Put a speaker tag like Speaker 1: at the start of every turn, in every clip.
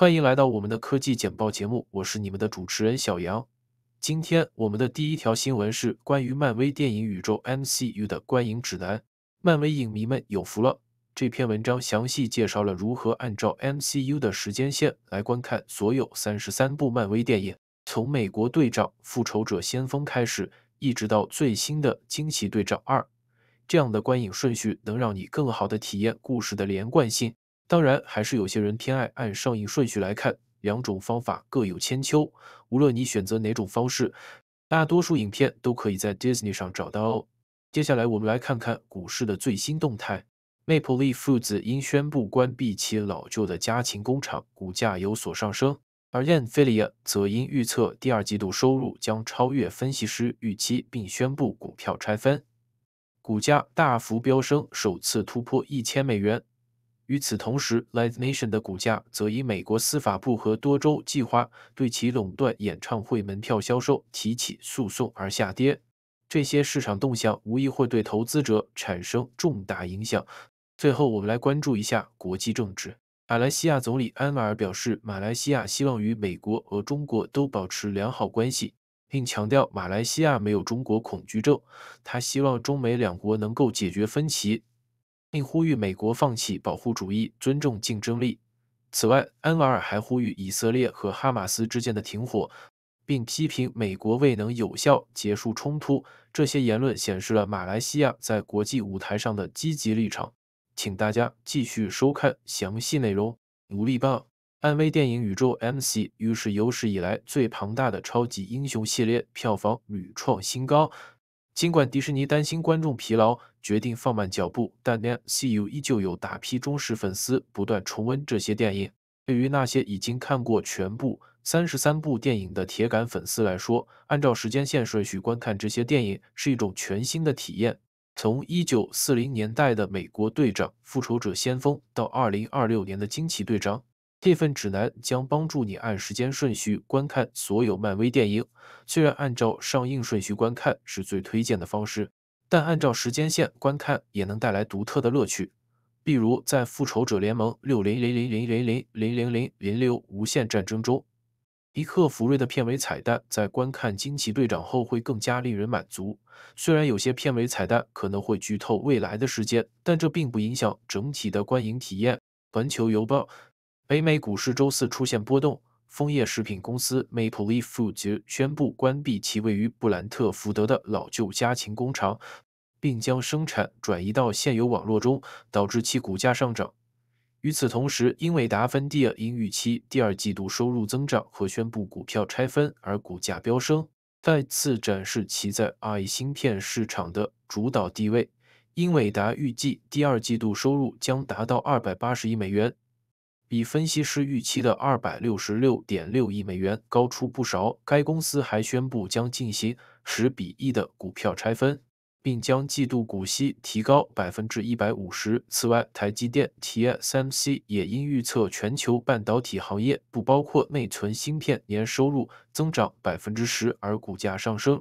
Speaker 1: 欢迎来到我们的科技简报节目，我是你们的主持人小杨。今天我们的第一条新闻是关于漫威电影宇宙 MCU 的观影指南。漫威影迷们有福了！这篇文章详细介绍了如何按照 MCU 的时间线来观看所有三十三部漫威电影，从美国队长、复仇者先锋开始，一直到最新的惊奇队长二。这样的观影顺序能让你更好的体验故事的连贯性。当然，还是有些人偏爱按上映顺序来看，两种方法各有千秋。无论你选择哪种方式，大多数影片都可以在 Disney 上找到哦。接下来，我们来看看股市的最新动态。Maple Leaf Foods 因宣布关闭其老旧的家禽工厂，股价有所上升；而 a n f i l i a 则因预测第二季度收入将超越分析师预期，并宣布股票拆分，股价大幅飙升，首次突破一千美元。与此同时，Live Nation 的股价则以美国司法部和多州计划对其垄断演唱会门票销售提起诉讼而下跌。这些市场动向无疑会对投资者产生重大影响。最后，我们来关注一下国际政治。马来西亚总理安瓦尔表示，马来西亚希望与美国和中国都保持良好关系，并强调马来西亚没有中国恐惧症。他希望中美两国能够解决分歧。并呼吁美国放弃保护主义，尊重竞争力。此外，安瓦尔还呼吁以色列和哈马斯之间的停火，并批评美国未能有效结束冲突。这些言论显示了马来西亚在国际舞台上的积极立场。请大家继续收看详细内容。努力棒！漫威电影宇宙 MCU 是有史以来最庞大的超级英雄系列，票房屡创新高。尽管迪士尼担心观众疲劳，决定放慢脚步，但 MCU 依旧有大批忠实粉丝不断重温这些电影。对于那些已经看过全部三十三部电影的铁杆粉丝来说，按照时间线顺序观看这些电影是一种全新的体验。从一九四零年代的《美国队长》《复仇者先锋》到二零二六年的《惊奇队长》。这份指南将帮助你按时间顺序观看所有漫威电影。虽然按照上映顺序观看是最推荐的方式，但按照时间线观看也能带来独特的乐趣。比如，在《复仇者联盟：六零零零零零零零零零六无限战争》中，尼克福瑞的片尾彩蛋在观看惊奇队长后会更加令人满足。虽然有些片尾彩蛋可能会剧透未来的时间，但这并不影响整体的观影体验。环球邮报。北美股市周四出现波动。枫叶食品公司 Maple Leaf Foods 宣布关闭其位于布兰特福德的老旧家禽工厂，并将生产转移到现有网络中，导致其股价上涨。与此同时，英伟达芬迪尔 d i a 因预期第二季度收入增长和宣布股票拆分而股价飙升，再次展示其在 AI 芯片市场的主导地位。英伟达预计第二季度收入将达到280亿美元。比分析师预期的二百六十六点六亿美元高出不少。该公司还宣布将进行十比一的股票拆分，并将季度股息提高百分之一百五十。此外，台积电 （TSMC） 也因预测全球半导体行业（不包括内存芯片）年收入增长百分之十而股价上升。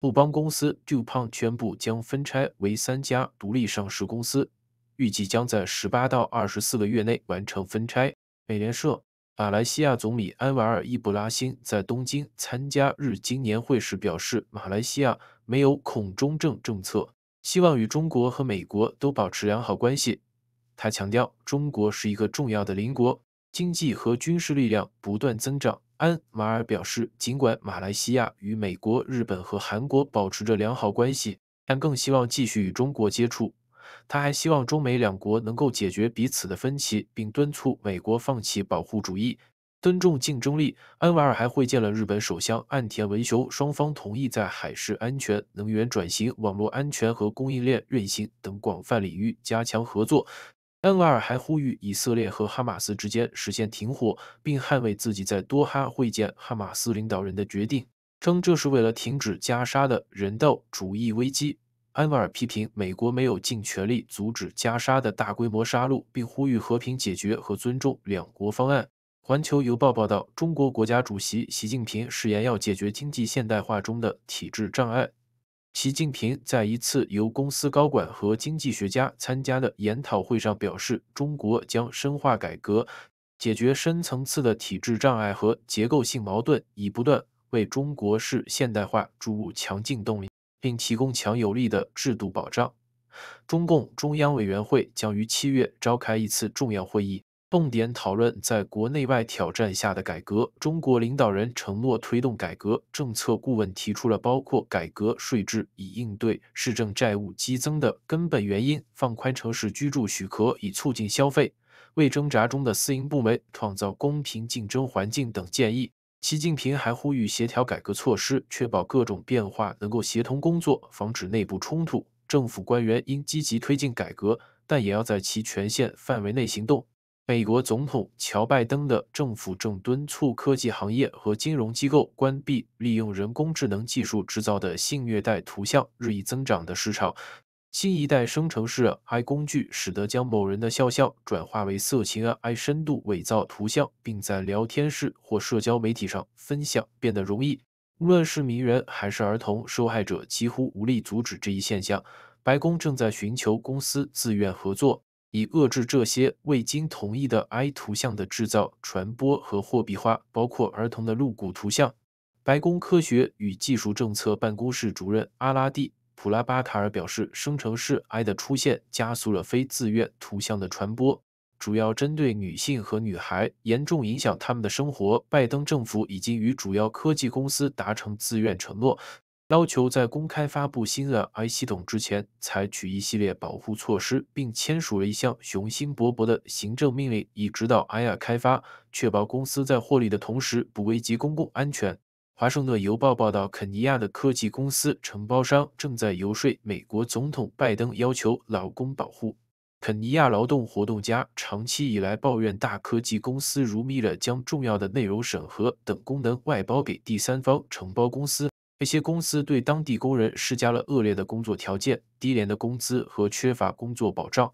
Speaker 1: 布邦公司 （Dupon） t 宣布将分拆为三家独立上市公司。预计将在十八到二十四个月内完成分拆。美联社。马来西亚总理安瓦尔·伊布拉欣在东京参加日经年会时表示，马来西亚没有“恐中症”政策，希望与中国和美国都保持良好关系。他强调，中国是一个重要的邻国，经济和军事力量不断增长。安瓦尔表示，尽管马来西亚与美国、日本和韩国保持着良好关系，但更希望继续与中国接触。他还希望中美两国能够解决彼此的分歧，并敦促美国放弃保护主义，尊重竞争力。安瓦尔还会见了日本首相岸田文雄，双方同意在海事安全、能源转型、网络安全和供应链韧性等广泛领域加强合作。安瓦尔还呼吁以色列和哈马斯之间实现停火，并捍卫自己在多哈会见哈马斯领导人的决定，称这是为了停止加沙的人道主义危机。安瓦尔批评美国没有尽全力阻止加沙的大规模杀戮，并呼吁和平解决和尊重两国方案。环球邮报报道，中国国家主席习近平誓言要解决经济现代化中的体制障碍。习近平在一次由公司高管和经济学家参加的研讨会上表示，中国将深化改革，解决深层次的体制障碍和结构性矛盾，以不断为中国式现代化注入强劲动力。并提供强有力的制度保障。中共中央委员会将于七月召开一次重要会议，重点讨论在国内外挑战下的改革。中国领导人承诺推动改革。政策顾问提出了包括改革税制以应对市政债务激增的根本原因、放宽城市居住许可以促进消费、为挣扎中的私营部门创造公平竞争环境等建议。习近平还呼吁协调改革措施，确保各种变化能够协同工作，防止内部冲突。政府官员应积极推进改革，但也要在其权限范围内行动。美国总统乔拜登的政府正敦促科技行业和金融机构关闭利用人工智能技术制造的性虐待图像日益增长的市场。新一代生成式 AI 工具使得将某人的肖像转化为色情 AI 深度伪造图像，并在聊天室或社交媒体上分享变得容易。无论是名人还是儿童，受害者几乎无力阻止这一现象。白宫正在寻求公司自愿合作，以遏制这些未经同意的 AI 图像的制造、传播和货币化，包括儿童的露骨图像。白宫科学与技术政策办公室主任阿拉蒂。普拉巴卡尔表示，生成式 AI 的出现加速了非自愿图像的传播，主要针对女性和女孩，严重影响他们的生活。拜登政府已经与主要科技公司达成自愿承诺，要求在公开发布新的 AI 系统之前，采取一系列保护措施，并签署了一项雄心勃勃的行政命令，以指导 AI 开发，确保公司在获利的同时不危及公共安全。《华盛顿邮报》报道，肯尼亚的科技公司承包商正在游说美国总统拜登，要求劳工保护。肯尼亚劳动活动家长期以来抱怨，大科技公司如米勒将重要的内容审核等功能外包给第三方承包公司，这些公司对当地工人施加了恶劣的工作条件、低廉的工资和缺乏工作保障。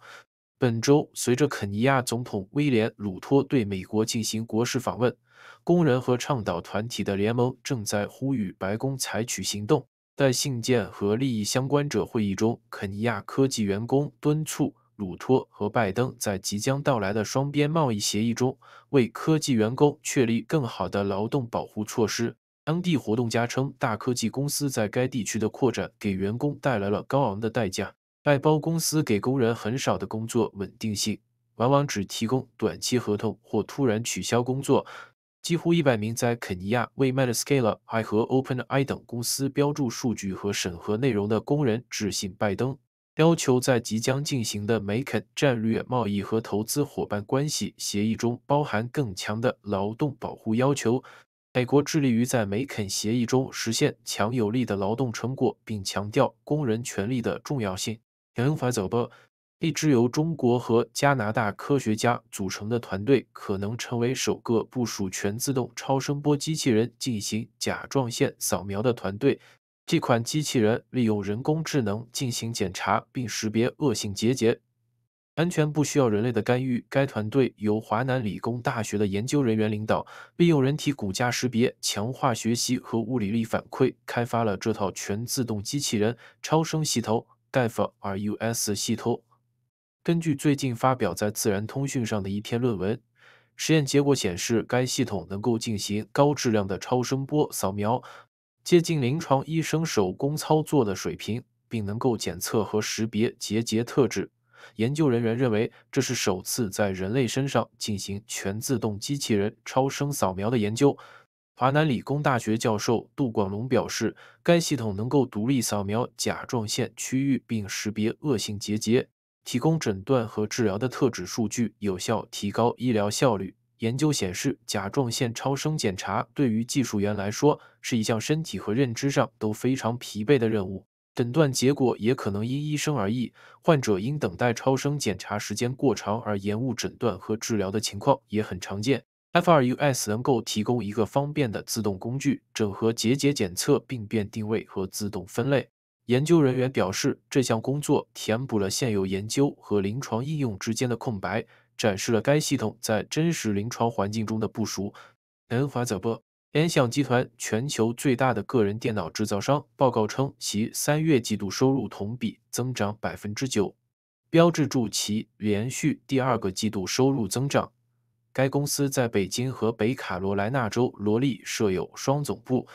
Speaker 1: 本周，随着肯尼亚总统威廉·鲁托对美国进行国事访问，工人和倡导团体的联盟正在呼吁白宫采取行动。在信件和利益相关者会议中，肯尼亚科技员工敦促鲁托和拜登在即将到来的双边贸易协议中，为科技员工确立更好的劳动保护措施。当地活动家称，大科技公司在该地区的扩展给员工带来了高昂的代价。外包公司给工人很少的工作稳定性，往往只提供短期合同或突然取消工作。几乎一百名在肯尼亚为 Meta、Scale、I 和 OpenAI 等公司标注数据和审核内容的工人致信拜登，要求在即将进行的美肯战略贸易和投资伙伴关系协议中包含更强的劳动保护要求。美国致力于在美肯协议中实现强有力的劳动成果，并强调工人权利的重要性。研发，走吧。一支由中国和加拿大科学家组成的团队，可能成为首个部署全自动超声波机器人进行甲状腺扫描的团队。这款机器人利用人工智能进行检查并识别恶性结节，完全不需要人类的干预。该团队由华南理工大学的研究人员领导，利用人体骨架识别、强化学习和物理力反馈开发了这套全自动机器人超声系统。GIF RUS 系统，根据最近发表在《自然通讯》上的一篇论文，实验结果显示，该系统能够进行高质量的超声波扫描，接近临床医生手工操作的水平，并能够检测和识别结节特质。研究人员认为，这是首次在人类身上进行全自动机器人超声扫描的研究。华南理工大学教授杜广龙表示，该系统能够独立扫描甲状腺区域并识别恶性结节，提供诊断和治疗的特指数据，有效提高医疗效率。研究显示，甲状腺超声检查对于技术员来说是一项身体和认知上都非常疲惫的任务，诊断结果也可能因医生而异。患者因等待超声检查时间过长而延误诊断和治疗的情况也很常见。F2US 能够提供一个方便的自动工具，整合结节检测、病变定位和自动分类。研究人员表示，这项工作填补了现有研究和临床应用之间的空白，展示了该系统在真实临床环境中的部署。N 华早报：联想集团全球最大的个人电脑制造商，报告称其三月季度收入同比增长百分之九，标志住其连续第二个季度收入增长。该公司在北京和北卡罗来纳州罗利设有双总部。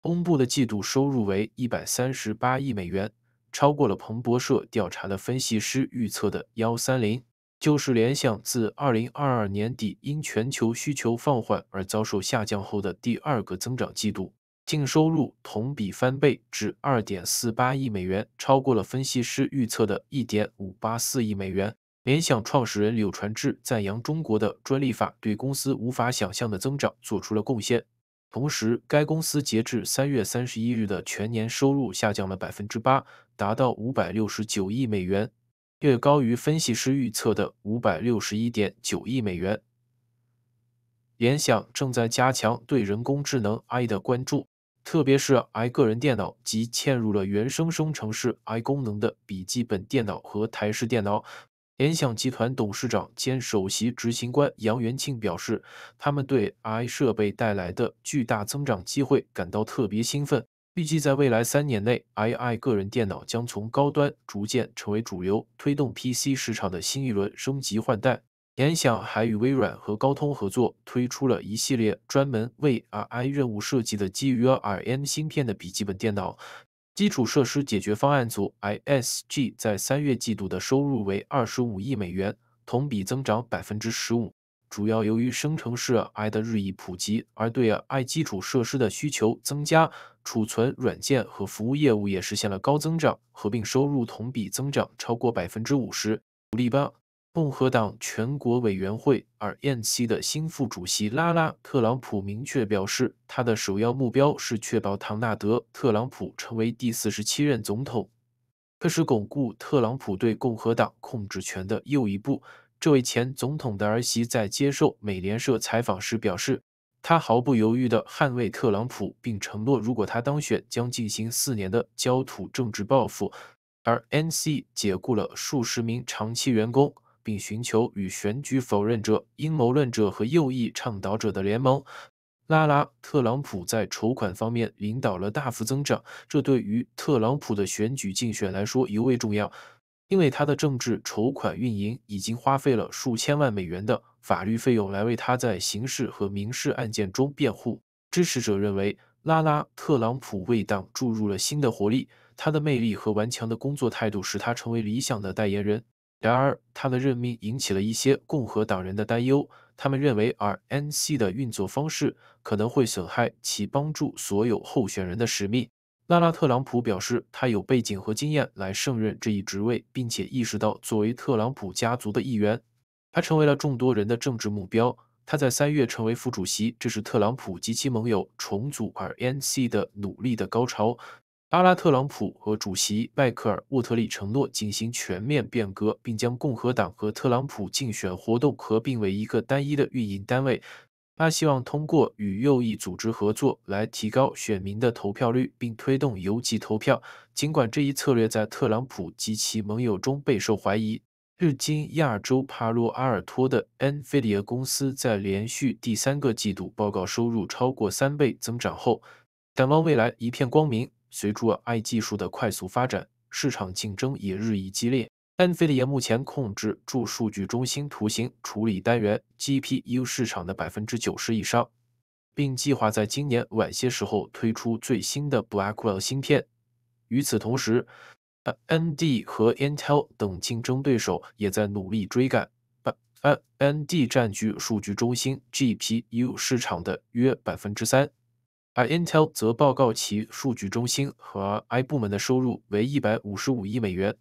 Speaker 1: 公布的季度收入为一百三十八亿美元，超过了彭博社调查的分析师预测的幺三零。就是联想自二零二二年底因全球需求放缓而遭受下降后的第二个增长季度，净收入同比翻倍至二点四八亿美元，超过了分析师预测的一点五八四亿美元。联想创始人柳传志赞扬中国的专利法对公司无法想象的增长做出了贡献。同时，该公司截至三月三十一日的全年收入下降了百分之八，达到五百六十九亿美元，略高于分析师预测的五百六十一点九亿美元。联想正在加强对人工智能 I 的关注，特别是 I 个人电脑及嵌入了原生生成式 I 功能的笔记本电脑和台式电脑。联想集团董事长兼首席执行官杨元庆表示，他们对 AI 设备带来的巨大增长机会感到特别兴奋。预计在未来三年内，AI 个人电脑将从高端逐渐成为主流，推动 PC 市场的新一轮升级换代。联想还与微软和高通合作，推出了一系列专门为 AI 任务设计的基于 r m 芯片的笔记本电脑。基础设施解决方案组 （ISG） 在三月季度的收入为二十五亿美元，同比增长百分之十五，主要由于生成式 AI 的日益普及而对 I 基础设施的需求增加。储存软件和服务业务也实现了高增长，合并收入同比增长超过百分之五十。五力棒。共和党全国委员会 n c 的新副主席拉拉·特朗普明确表示，他的首要目标是确保唐纳德·特朗普成为第四十七任总统。这是巩固特朗普对共和党控制权的又一步。这位前总统的儿媳在接受美联社采访时表示，她毫不犹豫地捍卫特朗普，并承诺，如果他当选，将进行四年的焦土政治报复。而 NC 解雇了数十名长期员工。并寻求与选举否认者、阴谋论者和右翼倡导者的联盟。拉拉·特朗普在筹款方面领导了大幅增长，这对于特朗普的选举竞选来说尤为重要，因为他的政治筹款运营已经花费了数千万美元的法律费用来为他在刑事和民事案件中辩护。支持者认为，拉拉·特朗普为党注入了新的活力，他的魅力和顽强的工作态度使他成为理想的代言人。然而，他的任命引起了一些共和党人的担忧。他们认为，RNC 的运作方式可能会损害其帮助所有候选人的使命。拉拉·特朗普表示，他有背景和经验来胜任这一职位，并且意识到作为特朗普家族的一员，他成为了众多人的政治目标。他在三月成为副主席，这是特朗普及其盟友重组 RNC 的努力的高潮。阿拉特朗普和主席迈克尔沃特里承诺进行全面变革，并将共和党和特朗普竞选活动合并为一个单一的运营单位。他希望通过与右翼组织合作来提高选民的投票率，并推动邮寄投票。尽管这一策略在特朗普及其盟友中备受怀疑。日经亚洲帕洛阿尔托的 n f i d i a 公司在连续第三个季度报告收入超过三倍增长后，展望未来一片光明。随着 AI 技术的快速发展，市场竞争也日益激烈。NVIDIA 目前控制住数据中心图形处理单元 GPU 市场的百分之九十以上，并计划在今年晚些时候推出最新的 Blackwell 芯片。与此同时，AMD 和 Intel 等竞争对手也在努力追赶。AMD 占据数据中心 GPU 市场的约百分之三。iIntel 则报告其数据中心和 i 部门的收入为一百五十五亿美元。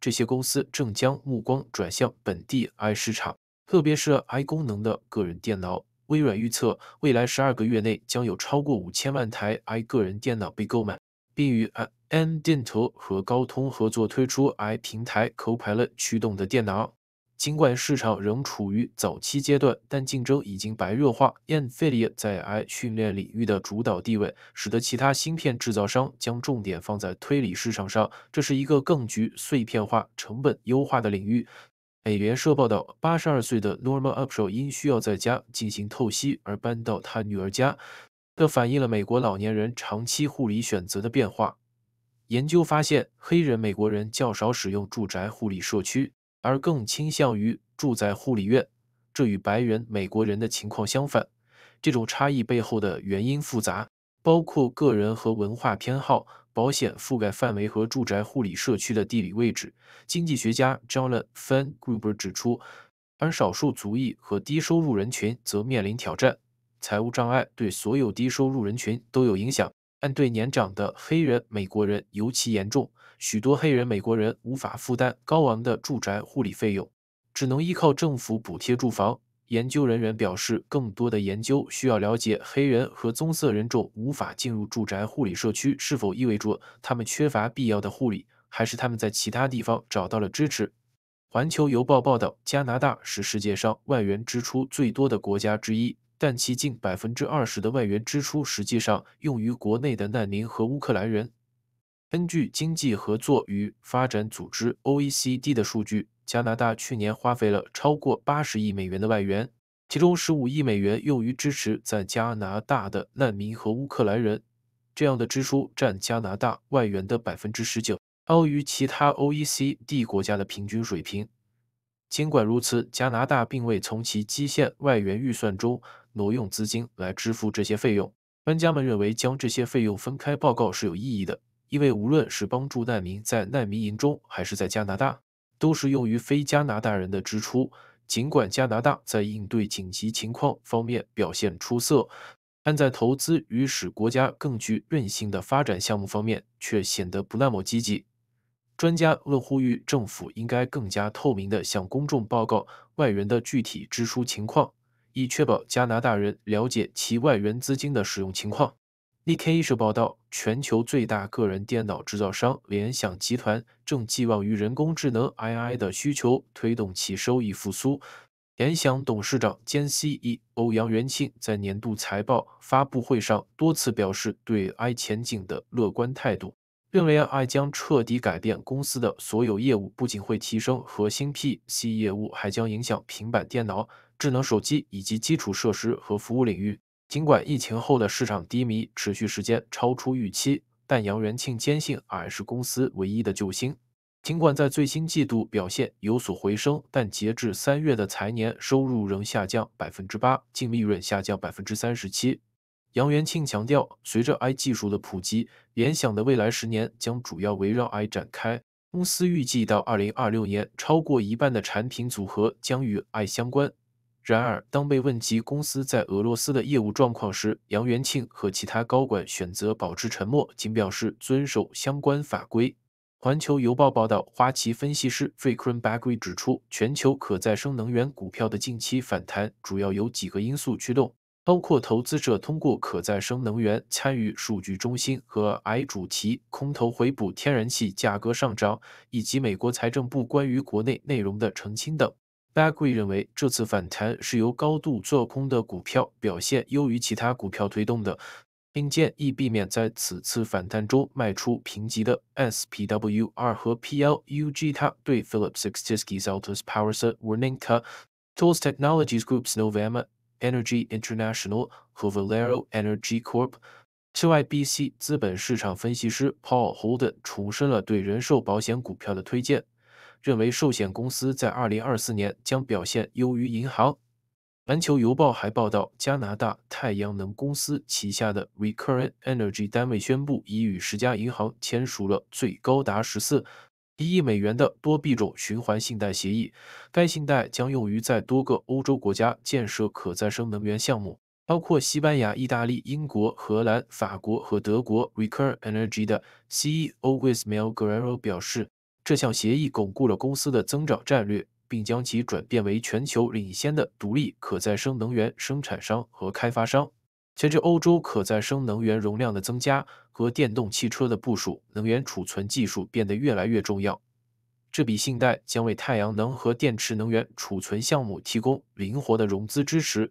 Speaker 1: 这些公司正将目光转向本地 i 市场，特别是 i 功能的个人电脑。微软预测，未来十二个月内将有超过五千万台 i 个人电脑被购买，并与 i n 电 e 和高通合作推出 i 平台 Copilot 驱动的电脑。尽管市场仍处于早期阶段，但竞争已经白热化。NVIDIA 在 AI 训练领域的主导地位，使得其他芯片制造商将重点放在推理市场上，这是一个更具碎片化、成本优化的领域。美联社报道，八十二岁的 Norma Upshaw 因需要在家进行透析而搬到他女儿家，这反映了美国老年人长期护理选择的变化。研究发现，黑人美国人较少使用住宅护理社区。而更倾向于住在护理院，这与白人美国人的情况相反。这种差异背后的原因复杂，包括个人和文化偏好、保险覆盖范围和住宅护理社区的地理位置。经济学家 Johnathan Gruber 指出，而少数族裔和低收入人群则面临挑战。财务障碍对所有低收入人群都有影响，但对年长的黑人美国人尤其严重。许多黑人美国人无法负担高昂的住宅护理费用，只能依靠政府补贴住房。研究人员表示，更多的研究需要了解黑人和棕色人种无法进入住宅护理社区是否意味着他们缺乏必要的护理，还是他们在其他地方找到了支持。环球邮报报道，加拿大是世界上外援支出最多的国家之一，但其近百分之二十的外援支出实际上用于国内的难民和乌克兰人。根据经济合作与发展组织 （OECD） 的数据，加拿大去年花费了超过八十亿美元的外援，其中十五亿美元用于支持在加拿大的难民和乌克兰人。这样的支出占加拿大外援的百分之十九，高于其他 OECD 国家的平均水平。尽管如此，加拿大并未从其基线外援预算中挪用资金来支付这些费用。专家们认为，将这些费用分开报告是有意义的。因为无论是帮助难民在难民营中，还是在加拿大，都是用于非加拿大人的支出。尽管加拿大在应对紧急情况方面表现出色，但在投资与使国家更具韧性的发展项目方面却显得不那么积极。专家们呼吁政府应该更加透明地向公众报告外援的具体支出情况，以确保加拿大人了解其外援资金的使用情况。IT 时报报道，全球最大个人电脑制造商联想集团正寄望于人工智能 （AI） 的需求推动其收益复苏。联想董事长兼 CEO 杨元庆在年度财报发布会上多次表示对 AI 前景的乐观态度，认为 AI 将彻底改变公司的所有业务，不仅会提升核心 PC 业务，还将影响平板电脑、智能手机以及基础设施和服务领域。尽管疫情后的市场低迷持续时间超出预期，但杨元庆坚信 i 是公司唯一的救星。尽管在最新季度表现有所回升，但截至三月的财年收入仍下降百分之八，净利润下降百分之三十七。杨元庆强调，随着 i 技术的普及，联想的未来十年将主要围绕 i 展开。公司预计到二零二六年，超过一半的产品组合将与 i 相关。然而，当被问及公司在俄罗斯的业务状况时，杨元庆和其他高管选择保持沉默，仅表示遵守相关法规。环球邮报报道，花旗分析师 f r e q u e n g l i 指出，全球可再生能源股票的近期反弹主要由几个因素驱动，包括投资者通过可再生能源参与数据中心和 i 主题空头回补、天然气价格上涨，以及美国财政部关于国内内容的澄清等。Bagri 认为，这次反弹是由高度做空的股票表现优于其他股票推动的，并建议避免在此次反弹中卖出评级的 SPWR 和 PLUG。他对 Philip s i x t i s k i s a l t u s Powers、Warnika、Tos Technologies Group、Snowema Energy International 和 Valero Energy Corp 之外，BC 资本市场分析师 Paul Holden 重申了对人寿保险股票的推荐。认为寿险公司在二零二四年将表现优于银行。《环球邮报》还报道，加拿大太阳能公司旗下的 Recurrent Energy 单位宣布，已与十家银行签署了最高达十四一亿美元的多币种循环信贷协议。该信贷将用于在多个欧洲国家建设可再生能源项目，包括西班牙、意大利、英国、荷兰、法国和德国。Recurrent Energy 的 CEO w Ismael Guerrero 表示。这项协议巩固了公司的增长战略，并将其转变为全球领先的独立可再生能源生产商和开发商。随着欧洲可再生能源容量的增加和电动汽车的部署，能源储存技术变得越来越重要。这笔信贷将为太阳能和电池能源储存项目提供灵活的融资支持。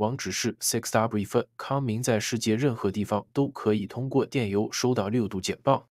Speaker 1: 网址是 sixw.com。明在世界任何地方都可以通过电邮收到六度简报。